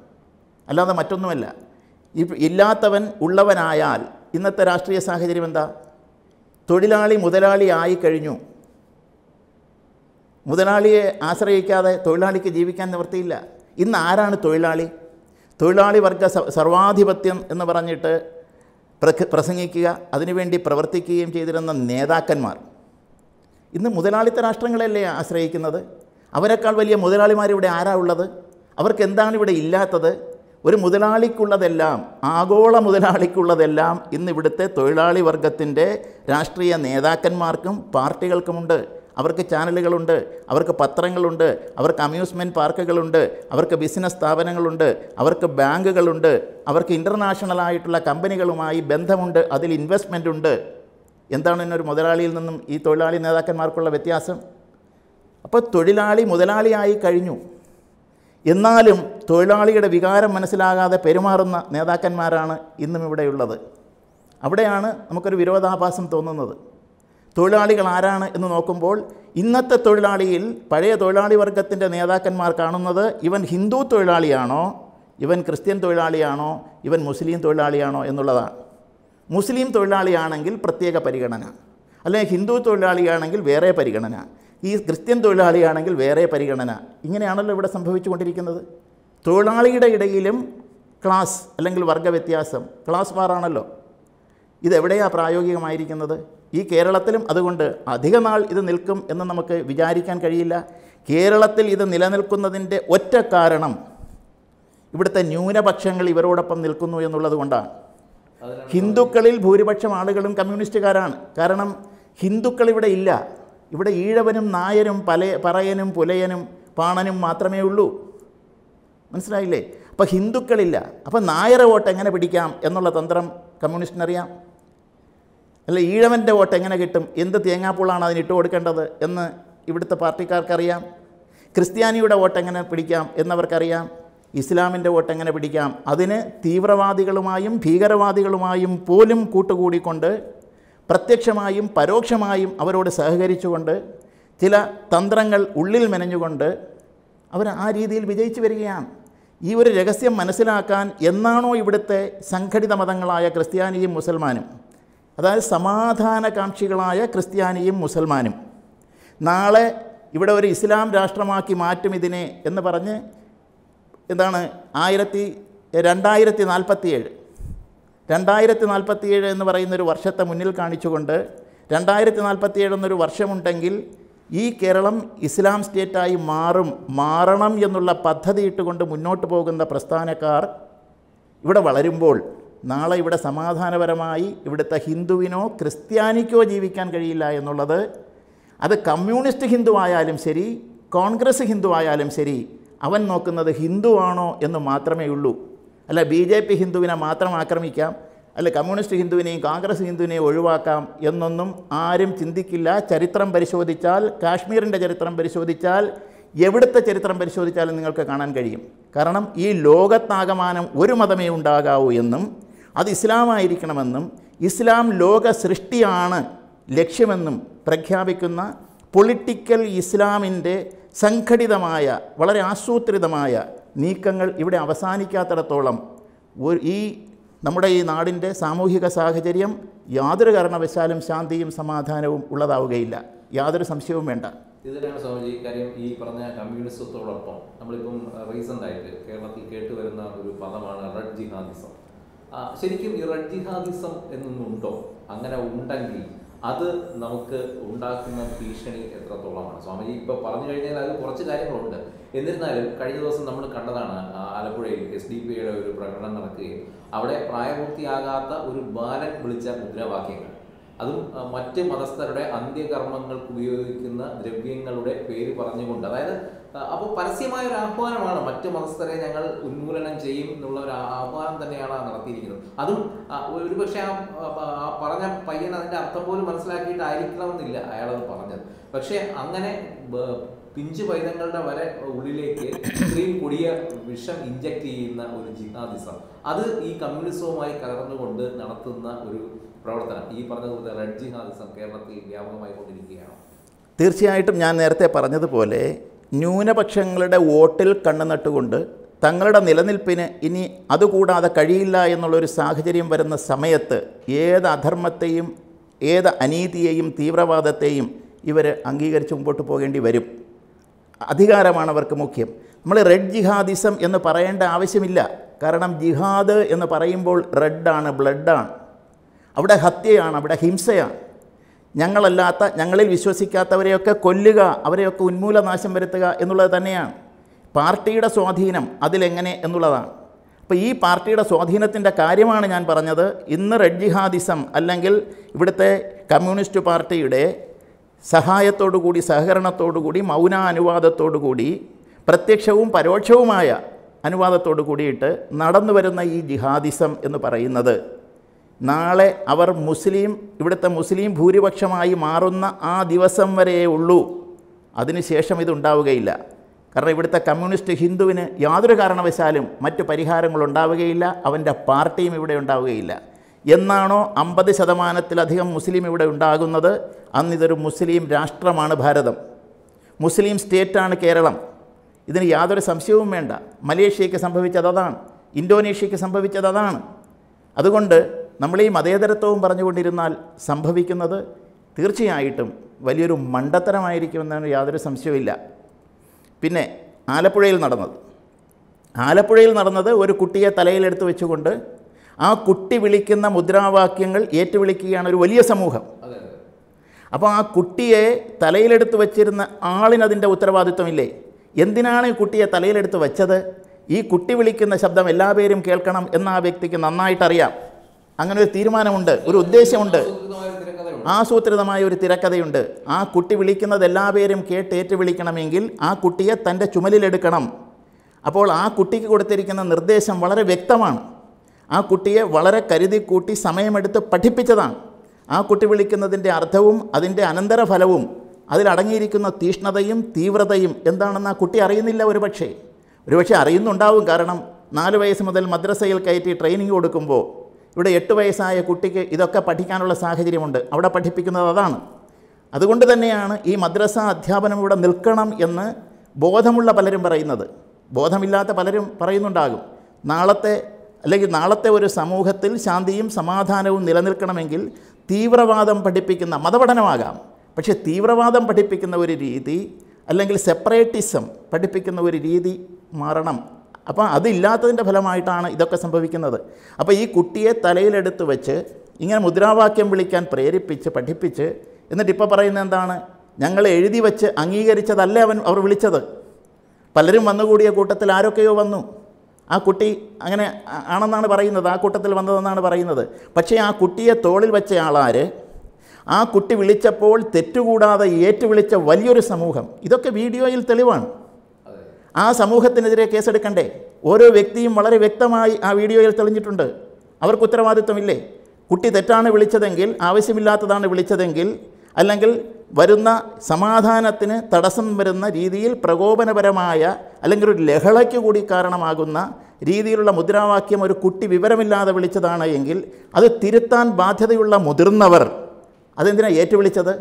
അല്ലാതെ മറ്റൊന്നുമല്ല ഇല്ലാത്തവൻ ഉള്ളവനായാൽ ഇന്നത്തെ രാഷ്ട്രീയ സാഹചര്യം എന്താ തൊഴിലാളി മുതലാളി ആയി കഴിഞ്ഞു മുതലാളിയെ ആശ്രയിക്കാതെ തൊഴിലാളിക്ക് ജീവിക്കാൻ നിവൃത്തിയില്ല ഇന്ന് ആരാണ് തൊഴിലാളി തൊഴിലാളി വർഗ സർവാധിപത്യം എന്ന് പറഞ്ഞിട്ട് പ്രസംഗിക്കുക അതിനുവേണ്ടി പ്രവർത്തിക്കുകയും ചെയ്തിരുന്ന നേതാക്കന്മാർ ഇന്ന് മുതലാളിത്ത രാഷ്ട്രങ്ങളല്ലേ ആശ്രയിക്കുന്നത് അവരെക്കാൾ വലിയ മുതലാളിമാർ ഇവിടെ ആരാ ഉള്ളത് അവർക്ക് എന്താണ് ഇവിടെ ഇല്ലാത്തത് ഒരു മുതലാളിക്കുള്ളതെല്ലാം ആഗോള മുതലാളിക്കുള്ളതെല്ലാം ഇന്ന് ഇവിടുത്തെ തൊഴിലാളി വർഗത്തിൻ്റെ രാഷ്ട്രീയ നേതാക്കന്മാർക്കും പാർട്ടികൾക്കുമുണ്ട് അവർക്ക് ചാനലുകളുണ്ട് അവർക്ക് പത്രങ്ങളുണ്ട് അവർക്ക് അമ്യൂസ്മെൻറ്റ് പാർക്കുകളുണ്ട് അവർക്ക് ബിസിനസ് സ്ഥാപനങ്ങളുണ്ട് അവർക്ക് ബാങ്കുകളുണ്ട് അവർക്ക് ഇൻ്റർനാഷണലായിട്ടുള്ള കമ്പനികളുമായി ബന്ധമുണ്ട് അതിൽ ഇൻവെസ്റ്റ്മെൻ്റ് ഉണ്ട് എന്താണ് എന്നൊരു മുതലാളിയിൽ നിന്നും ഈ തൊഴിലാളി നേതാക്കന്മാർക്കുള്ള വ്യത്യാസം അപ്പോൾ തൊഴിലാളി മുതലാളിയായി കഴിഞ്ഞു എന്നാലും തൊഴിലാളിയുടെ വികാരം മനസ്സിലാകാതെ പെരുമാറുന്ന നേതാക്കന്മാരാണ് ഇന്നും ഇവിടെയുള്ളത് അവിടെയാണ് നമുക്കൊരു വിരോധാഭാസം തോന്നുന്നത് തൊഴിലാളികൾ ആരാണ് എന്ന് നോക്കുമ്പോൾ ഇന്നത്തെ തൊഴിലാളിയിൽ പഴയ തൊഴിലാളി വർഗത്തിൻ്റെ നേതാക്കന്മാർ കാണുന്നത് ഇവൻ ഹിന്ദു തൊഴിലാളിയാണോ ഇവൻ ക്രിസ്ത്യൻ തൊഴിലാളിയാണോ ഇവൻ മുസ്ലിം തൊഴിലാളിയാണോ എന്നുള്ളതാണ് മുസ്ലിം തൊഴിലാളിയാണെങ്കിൽ പ്രത്യേക പരിഗണന അല്ലെങ്കിൽ ഹിന്ദു തൊഴിലാളിയാണെങ്കിൽ വേറെ പരിഗണന ഈ ക്രിസ്ത്യൻ തൊഴിലാളിയാണെങ്കിൽ വേറെ പരിഗണന ഇങ്ങനെയാണല്ലോ ഇവിടെ സംഭവിച്ചുകൊണ്ടിരിക്കുന്നത് തൊഴിലാളിയുടെ ഇടയിലും ക്ലാസ് അല്ലെങ്കിൽ വർഗ വ്യത്യാസം ക്ലാസ് വാറാണല്ലോ ഇതെവിടെയാണ് പ്രായോഗികമായിരിക്കുന്നത് ഈ കേരളത്തിലും അതുകൊണ്ട് അധികനാൾ ഇത് നിൽക്കും എന്ന് നമുക്ക് വിചാരിക്കാൻ കഴിയില്ല കേരളത്തിൽ ഇത് നിലനിൽക്കുന്നതിൻ്റെ ഒറ്റ കാരണം ഇവിടുത്തെ ന്യൂനപക്ഷങ്ങൾ ഇവരോടൊപ്പം നിൽക്കുന്നു എന്നുള്ളത് കൊണ്ടാണ് ഹിന്ദുക്കളിൽ ഭൂരിപക്ഷം ആളുകളും കമ്മ്യൂണിസ്റ്റുകാരാണ് കാരണം ഹിന്ദുക്കൾ ഇവിടെ ഇല്ല ഇവിടെ ഈഴവനും നായരും പല പറയനും പുലയനും പാണനും മാത്രമേ ഉള്ളൂ മനസ്സിലായില്ലേ അപ്പോൾ ഹിന്ദുക്കളില്ല അപ്പോൾ നായരെ വോട്ട് എങ്ങനെ പിടിക്കാം എന്നുള്ള തന്ത്രം കമ്മ്യൂണിസ്റ്റിനറിയാം അല്ല ഈഴവൻ്റെ വോട്ട് എങ്ങനെ കിട്ടും എന്ത് തേങ്ങാപ്പൂളാണ് അതിന് ഇട്ട് കൊടുക്കേണ്ടത് എന്ന് ഇവിടുത്തെ പാർട്ടിക്കാർക്കറിയാം ക്രിസ്ത്യാനിയുടെ വോട്ട് എങ്ങനെ പിടിക്കാം എന്നവർക്കറിയാം ഇസ്ലാമിൻ്റെ വോട്ട് എങ്ങനെ പിടിക്കാം അതിന് തീവ്രവാദികളുമായും ഭീകരവാദികളുമായും പോലും കൂട്ടുകൂടിക്കൊണ്ട് പ്രത്യക്ഷമായും പരോക്ഷമായും അവരോട് സഹകരിച്ചുകൊണ്ട് ചില തന്ത്രങ്ങൾ ഉള്ളിൽ മെനഞ്ഞുകൊണ്ട് അവർ ആ രീതിയിൽ വിജയിച്ചു വരികയാണ് ഈ ഒരു രഹസ്യം മനസ്സിലാക്കാൻ എന്നാണോ ഇവിടുത്തെ സംഘടിത മതങ്ങളായ ക്രിസ്ത്യാനിയും മുസൽമാനും അതായത് സമാധാനകാംക്ഷികളായ ക്രിസ്ത്യാനിയും മുസൽമാനും നാളെ ഇവിടെ ഒരു ഇസ്ലാം രാഷ്ട്രമാക്കി മാറ്റും ഇതിനെ എന്ന് പറഞ്ഞ് എന്താണ് ആയിരത്തി രണ്ടായിരത്തി നാൽപ്പത്തിയേഴ് രണ്ടായിരത്തി നാൽപ്പത്തിയേഴ് എന്ന് പറയുന്നൊരു വർഷത്തെ മുന്നിൽ കാണിച്ചുകൊണ്ട് രണ്ടായിരത്തി നാൽപ്പത്തിയേഴ് എന്നൊരു വർഷമുണ്ടെങ്കിൽ ഈ കേരളം ഇസ്ലാം സ്റ്റേറ്റായി മാറും മാറണം എന്നുള്ള പദ്ധതി ഇട്ടുകൊണ്ട് മുന്നോട്ട് പോകുന്ന പ്രസ്ഥാനക്കാർ ഇവിടെ വളരുമ്പോൾ നാളെ ഇവിടെ സമാധാനപരമായി ഇവിടുത്തെ ഹിന്ദുവിനോ ക്രിസ്ത്യാനിക്കോ ജീവിക്കാൻ കഴിയില്ല എന്നുള്ളത് അത് കമ്മ്യൂണിസ്റ്റ് ഹിന്ദു ആയാലും ശരി കോൺഗ്രസ് ഹിന്ദു ആയാലും ശരി അവൻ നോക്കുന്നത് ഹിന്ദുവാണോ എന്ന് മാത്രമേ ഉള്ളൂ അല്ല ബി ജെ പി ഹിന്ദുവിനെ മാത്രം ആക്രമിക്കാം അല്ല കമ്മ്യൂണിസ്റ്റ് ഹിന്ദുവിനെയും കോൺഗ്രസ് ഹിന്ദുവിനെയും ഒഴിവാക്കാം എന്നൊന്നും ആരും ചിന്തിക്കില്ല ചരിത്രം പരിശോധിച്ചാൽ കാശ്മീരിൻ്റെ ചരിത്രം പരിശോധിച്ചാൽ എവിടുത്തെ ചരിത്രം പരിശോധിച്ചാലും നിങ്ങൾക്ക് കാണാൻ കഴിയും കാരണം ഈ ലോകത്താകമാനം ഒരു മതമേ ഉണ്ടാകാവൂ എന്നും അത് ഇസ്ലാമായിരിക്കണമെന്നും ഇസ്ലാം ലോക സൃഷ്ടിയാണ് ലക്ഷ്യമെന്നും പ്രഖ്യാപിക്കുന്ന പൊളിറ്റിക്കൽ ഇസ്ലാമിൻ്റെ സംഘടിതമായ വളരെ ആസൂത്രിതമായ നീക്കങ്ങൾ ഇവിടെ അവസാനിക്കാത്തിടത്തോളം ഒരു ഈ നമ്മുടെ ഈ നാടിൻ്റെ സാമൂഹിക സാഹചര്യം യാതൊരു കാരണവശാലും ശാന്തിയും സമാധാനവും ഉള്ളതാവുകയില്ല യാതൊരു സംശയവും വേണ്ട ഇതിലാണ് സ്വാമിജി കാര്യം ഈ പറഞ്ഞ കമ്മ്യൂണിസത്തോടൊപ്പം നമ്മളിപ്പം റീസെൻ്റ് ആയിട്ട് കേരളത്തിൽ കേട്ടുവരുന്ന ഒരു പദമാണ് റെഡ് ജിഹാദിസം ശരിക്കും ഈ റെഡ് ജിഹാദിസം എന്നൊന്നുണ്ടോ അങ്ങനെ ഉണ്ടെങ്കിൽ അത് നമുക്ക് ഉണ്ടാക്കുന്ന ഭീഷണി എത്രത്തോളമാണ് സ്വാമിജി ഇപ്പൊ പറഞ്ഞു കഴിഞ്ഞാൽ അത് കുറച്ച് കാര്യങ്ങളുണ്ട് എന്നിരുന്നാലും കഴിഞ്ഞ ദിവസം നമ്മൾ കണ്ടതാണ് ആലപ്പുഴയിൽ എസ് ഡി പിയുടെ ഒരു പ്രകടനം നടക്കുകയും അവിടെ പ്രായപൂർത്തിയാകാത്ത ഒരു ബാലൻ വിളിച്ച മുദ്രാവാക്യങ്ങൾ അതും മറ്റ് മതസ്ഥരുടെ അന്ത്യകർമ്മങ്ങൾക്ക് ഉപയോഗിക്കുന്ന ദ്രവ്യങ്ങളുടെ പേര് പറഞ്ഞുകൊണ്ട് അതായത് അപ്പോൾ പരസ്യമായ ഒരു ആഹ്വാനമാണ് മറ്റ് മതസ്ഥരെ ഞങ്ങൾ ഉന്മൂലനം ചെയ്യും എന്നുള്ള ഒരു ആഹ്വാനം തന്നെയാണ് നടത്തിയിരിക്കുന്നത് അതും ഒരുപക്ഷെ ആ പറഞ്ഞ പയ്യൻ അതിൻ്റെ അർത്ഥം പോലും മനസ്സിലാക്കിയിട്ടായിരിക്കണമെന്നില്ല അയാളത് പറഞ്ഞത് പക്ഷേ അങ്ങനെ പിഞ്ചു പൈതങ്ങളുടെ വരെ ഉള്ളിലേക്ക് ഇത്രയും കൊടിയ വിഷം ഇഞ്ചക്ട് ചെയ്യുന്ന ഒരു ജിഹാദിസം അത് ഈ കമ്മ്യൂണിസവുമായി കലർന്നുകൊണ്ട് നടത്തുന്ന ഒരു പ്രവർത്തനം ഈ പറഞ്ഞതുപോലെ റെഡ് ജിഹാദിസം കേരളത്തിൽ വ്യാപകമായി കൊണ്ടിരിക്കുകയാണ് തീർച്ചയായിട്ടും ഞാൻ നേരത്തെ പറഞ്ഞതുപോലെ ന്യൂനപക്ഷങ്ങളുടെ വോട്ടിൽ കണ്ണുനട്ടുകൊണ്ട് തങ്ങളുടെ നിലനിൽപ്പിന് ഇനി അതുകൂടാതെ കഴിയില്ല എന്നുള്ളൊരു സാഹചര്യം വരുന്ന സമയത്ത് ഏത് അധർമ്മത്തെയും ഏത് അനീതിയെയും തീവ്രവാദത്തെയും ഇവർ അംഗീകരിച്ച് മുമ്പോട്ട് പോകേണ്ടി വരും അധികാരമാണ് അവർക്ക് മുഖ്യം നമ്മൾ റെഡ് ജിഹാദിസം എന്ന് പറയേണ്ട ആവശ്യമില്ല കാരണം ജിഹാദ് എന്ന് പറയുമ്പോൾ റെഡാണ് ബ്ലഡാണ് അവിടെ ഹത്യയാണ് അവിടെ ഹിംസയാണ് ഞങ്ങളല്ലാത്ത ഞങ്ങളിൽ വിശ്വസിക്കാത്തവരെയൊക്കെ കൊല്ലുക അവരെയൊക്കെ ഉന്മൂലനാശം വരുത്തുക എന്നുള്ളത് തന്നെയാണ് പാർട്ടിയുടെ സ്വാധീനം അതിലെങ്ങനെ എന്നുള്ളതാണ് അപ്പോൾ ഈ പാർട്ടിയുടെ സ്വാധീനത്തിൻ്റെ കാര്യമാണ് ഞാൻ പറഞ്ഞത് ഇന്ന് റെഡ് ജിഹാദിസം അല്ലെങ്കിൽ ഇവിടുത്തെ കമ്മ്യൂണിസ്റ്റ് പാർട്ടിയുടെ സഹായത്തോടുകൂടി സഹകരണത്തോടുകൂടി മൗനാനുവാദത്തോടുകൂടി പ്രത്യക്ഷവും പരോക്ഷവുമായ അനുവാദത്തോടു കൂടിയിട്ട് നടന്നു വരുന്ന ഈ ജിഹാദിസം എന്ന് പറയുന്നത് നാളെ അവർ മുസ്ലിം ഇവിടുത്തെ മുസ്ലിം ഭൂരിപക്ഷമായി മാറുന്ന ആ ദിവസം വരെയേ ഉള്ളൂ അതിനുശേഷം ഇതുണ്ടാവുകയില്ല കാരണം ഇവിടുത്തെ കമ്മ്യൂണിസ്റ്റ് ഹിന്ദുവിന് യാതൊരു കാരണവശാലും മറ്റ് പരിഹാരങ്ങൾ ഉണ്ടാവുകയില്ല അവൻ്റെ പാർട്ടിയും ഇവിടെ ഉണ്ടാവുകയില്ല എന്നാണോ അമ്പത് ശതമാനത്തിലധികം മുസ്ലിം ഇവിടെ ഉണ്ടാകുന്നത് അന്നിതൊരു മുസ്ലിം രാഷ്ട്രമാണ് ഭാരതം മുസ്ലിം സ്റ്റേറ്റാണ് കേരളം ഇതിന് യാതൊരു സംശയവും വേണ്ട മലേഷ്യയ്ക്ക് സംഭവിച്ചത് അതാണ് ഇന്തോനേഷ്യയ്ക്ക് സംഭവിച്ചത് അതാണ് അതുകൊണ്ട് നമ്മൾ ഈ മതേതരത്വവും പറഞ്ഞുകൊണ്ടിരുന്നാൽ സംഭവിക്കുന്നത് തീർച്ചയായിട്ടും വലിയൊരു മണ്ടത്തരമായിരിക്കുമെന്നതിന് യാതൊരു സംശയവുമില്ല പിന്നെ ആലപ്പുഴയിൽ നടന്നത് ആലപ്പുഴയിൽ നടന്നത് ഒരു കുട്ടിയെ തലയിലെടുത്ത് വെച്ചുകൊണ്ട് ആ കുട്ടി വിളിക്കുന്ന മുദ്രാവാക്യങ്ങൾ ഏറ്റുവിളിക്കുകയാണ് ഒരു വലിയ സമൂഹം അപ്പോൾ ആ കുട്ടിയെ തലയിലെടുത്ത് വച്ചിരുന്ന ആളിനതിൻ്റെ ഉത്തരവാദിത്വമില്ലേ എന്തിനാണ് ഈ കുട്ടിയെ തലയിലെടുത്ത് വെച്ചത് ഈ കുട്ടി വിളിക്കുന്ന ശബ്ദം എല്ലാ പേരും കേൾക്കണം എന്ന് ആ വ്യക്തിക്ക് നന്നായിട്ടറിയാം അങ്ങനെ ഒരു തീരുമാനമുണ്ട് ഒരു ഉദ്ദേശമുണ്ട് ആസൂത്രിതമായ ഒരു തിരക്കഥയുണ്ട് ആ കുട്ടി വിളിക്കുന്നത് എല്ലാ പേരും കേട്ട് ഏറ്റു വിളിക്കണമെങ്കിൽ ആ കുട്ടിയെ തൻ്റെ ചുമലിലെടുക്കണം അപ്പോൾ ആ കുട്ടിക്ക് കൊടുത്തിരിക്കുന്ന നിർദ്ദേശം വളരെ വ്യക്തമാണ് ആ കുട്ടിയെ വളരെ കരുതി കൂട്ടി സമയമെടുത്ത് പഠിപ്പിച്ചതാണ് ആ കുട്ടി വിളിക്കുന്നതിൻ്റെ അർത്ഥവും അതിൻ്റെ അനന്തരഫലവും അതിലടങ്ങിയിരിക്കുന്ന തീഷ്ണതയും തീവ്രതയും എന്താണെന്ന് ആ കുട്ടി അറിയുന്നില്ല ഒരുപക്ഷേ ഒരുപക്ഷെ അറിയുന്നുണ്ടാവും കാരണം നാല് വയസ്സ് മുതൽ മദ്രസയിൽ കയറ്റി ട്രെയിനിങ് കൊടുക്കുമ്പോൾ ഇവിടെ എട്ട് വയസ്സായ കുട്ടിക്ക് ഇതൊക്കെ പഠിക്കാനുള്ള സാഹചര്യമുണ്ട് അവിടെ പഠിപ്പിക്കുന്നത് അതാണ് അതുകൊണ്ട് തന്നെയാണ് ഈ മദ്രസ അധ്യാപനം ഇവിടെ നിൽക്കണം എന്ന് ബോധമുള്ള പലരും പറയുന്നത് ബോധമില്ലാത്ത പലരും പറയുന്നുണ്ടാകും നാളത്തെ അല്ലെങ്കിൽ നാളത്തെ ഒരു സമൂഹത്തിൽ ശാന്തിയും സമാധാനവും നിലനിൽക്കണമെങ്കിൽ തീവ്രവാദം പഠിപ്പിക്കുന്ന മതപഠനമാകാം പക്ഷേ തീവ്രവാദം പഠിപ്പിക്കുന്ന ഒരു രീതി അല്ലെങ്കിൽ സെപ്പറേറ്റിസം പഠിപ്പിക്കുന്ന ഒരു രീതി മാറണം അപ്പോൾ അതില്ലാത്തതിൻ്റെ ഫലമായിട്ടാണ് ഇതൊക്കെ സംഭവിക്കുന്നത് അപ്പോൾ ഈ കുട്ടിയെ തലയിലെടുത്ത് വെച്ച് ഇങ്ങനെ മുദ്രാവാക്യം വിളിക്കാൻ പ്രേരിപ്പിച്ച് പഠിപ്പിച്ച് എന്നിട്ട് ഇപ്പോൾ പറയുന്നത് എന്താണ് ഞങ്ങൾ എഴുതി വെച്ച് അംഗീകരിച്ചതല്ലേ അവൻ അവർ വിളിച്ചത് പലരും വന്നുകൂടിയ കൂട്ടത്തിൽ ആരൊക്കെയോ വന്നു ആ കുട്ടി അങ്ങനെ ആണെന്നാണ് പറയുന്നത് ആ കൂട്ടത്തിൽ വന്നതെന്നാണ് പറയുന്നത് പക്ഷേ ആ കുട്ടിയെ തോളിൽ വെച്ച ആളാർ ആ കുട്ടി വിളിച്ചപ്പോൾ തെറ്റുകൂടാതെ ഏറ്റുവിളിച്ച വിളിച്ച വലിയൊരു സമൂഹം ഇതൊക്കെ വീഡിയോയിൽ തെളിവാണ് ആ സമൂഹത്തിനെതിരെ കേസെടുക്കണ്ടേ ഓരോ വ്യക്തിയും വളരെ വ്യക്തമായി ആ വീഡിയോയിൽ തെളിഞ്ഞിട്ടുണ്ട് അവർക്ക് ഉത്തരവാദിത്വമില്ലേ കുട്ടി തെറ്റാണ് വിളിച്ചതെങ്കിൽ ആവശ്യമില്ലാത്തതാണ് വിളിച്ചതെങ്കിൽ അല്ലെങ്കിൽ വരുന്ന സമാധാനത്തിന് തടസ്സം വരുന്ന രീതിയിൽ പ്രകോപനപരമായ അല്ലെങ്കിൽ ഒരു ലഹളയ്ക്ക് കൂടി കാരണമാകുന്ന രീതിയിലുള്ള മുദ്രാവാക്യം ഒരു കുട്ടി വിവരമില്ലാതെ വിളിച്ചതാണ് എങ്കിൽ അത് തിരുത്താൻ ബാധ്യതയുള്ള മുതിർന്നവർ അതെന്തിനാണ് ഏറ്റുവിളിച്ചത്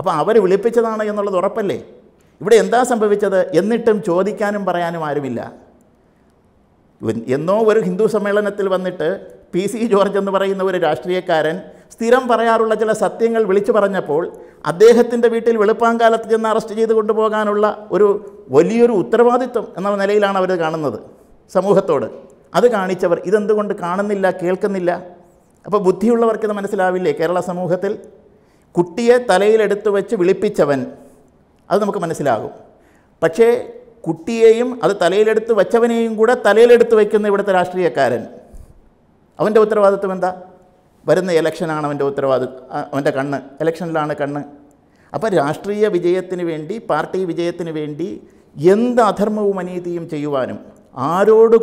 അപ്പോൾ അവർ വിളിപ്പിച്ചതാണ് എന്നുള്ളത് ഉറപ്പല്ലേ ഇവിടെ എന്താ സംഭവിച്ചത് എന്നിട്ടും ചോദിക്കാനും പറയാനും ആരുമില്ല എന്നോ ഒരു ഹിന്ദു സമ്മേളനത്തിൽ വന്നിട്ട് പി സി ജോർജ് എന്ന് പറയുന്ന ഒരു രാഷ്ട്രീയക്കാരൻ സ്ഥിരം പറയാറുള്ള ചില സത്യങ്ങൾ വിളിച്ചു പറഞ്ഞപ്പോൾ അദ്ദേഹത്തിൻ്റെ വീട്ടിൽ വെളുപ്പാങ്കാലത്ത് ചെന്ന് അറസ്റ്റ് ചെയ്ത് കൊണ്ടുപോകാനുള്ള ഒരു വലിയൊരു ഉത്തരവാദിത്വം എന്ന നിലയിലാണ് അവർ കാണുന്നത് സമൂഹത്തോട് അത് കാണിച്ചവർ ഇതെന്തുകൊണ്ട് കാണുന്നില്ല കേൾക്കുന്നില്ല അപ്പോൾ ബുദ്ധിയുള്ളവർക്കിത് മനസ്സിലാവില്ലേ കേരള സമൂഹത്തിൽ കുട്ടിയെ തലയിലെടുത്തു വെച്ച് വിളിപ്പിച്ചവൻ അത് നമുക്ക് മനസ്സിലാകും പക്ഷേ കുട്ടിയെയും അത് തലയിലെടുത്ത് വെച്ചവനെയും കൂടെ തലയിലെടുത്ത് വയ്ക്കുന്ന ഇവിടുത്തെ രാഷ്ട്രീയക്കാരൻ അവൻ്റെ ഉത്തരവാദിത്വം എന്താ വരുന്ന ഇലക്ഷനാണ് അവൻ്റെ ഉത്തരവാദിത്വം അവൻ്റെ കണ്ണ് ഇലക്ഷനിലാണ് കണ്ണ് അപ്പോൾ രാഷ്ട്രീയ വിജയത്തിന് വേണ്ടി പാർട്ടി വിജയത്തിന് വേണ്ടി എന്ത് അധർമ്മവും അനീതിയും ചെയ്യുവാനും ആരോട്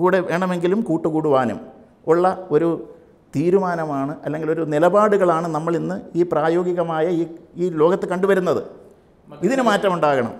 കൂടെ വേണമെങ്കിലും കൂട്ടുകൂടുവാനും ഉള്ള ഒരു തീരുമാനമാണ് അല്ലെങ്കിൽ ഒരു നിലപാടുകളാണ് നമ്മൾ ഇന്ന് ഈ പ്രായോഗികമായ ഈ ഈ ലോകത്ത് കണ്ടുവരുന്നത് ഇതിന് മാറ്റമുണ്ടാകണം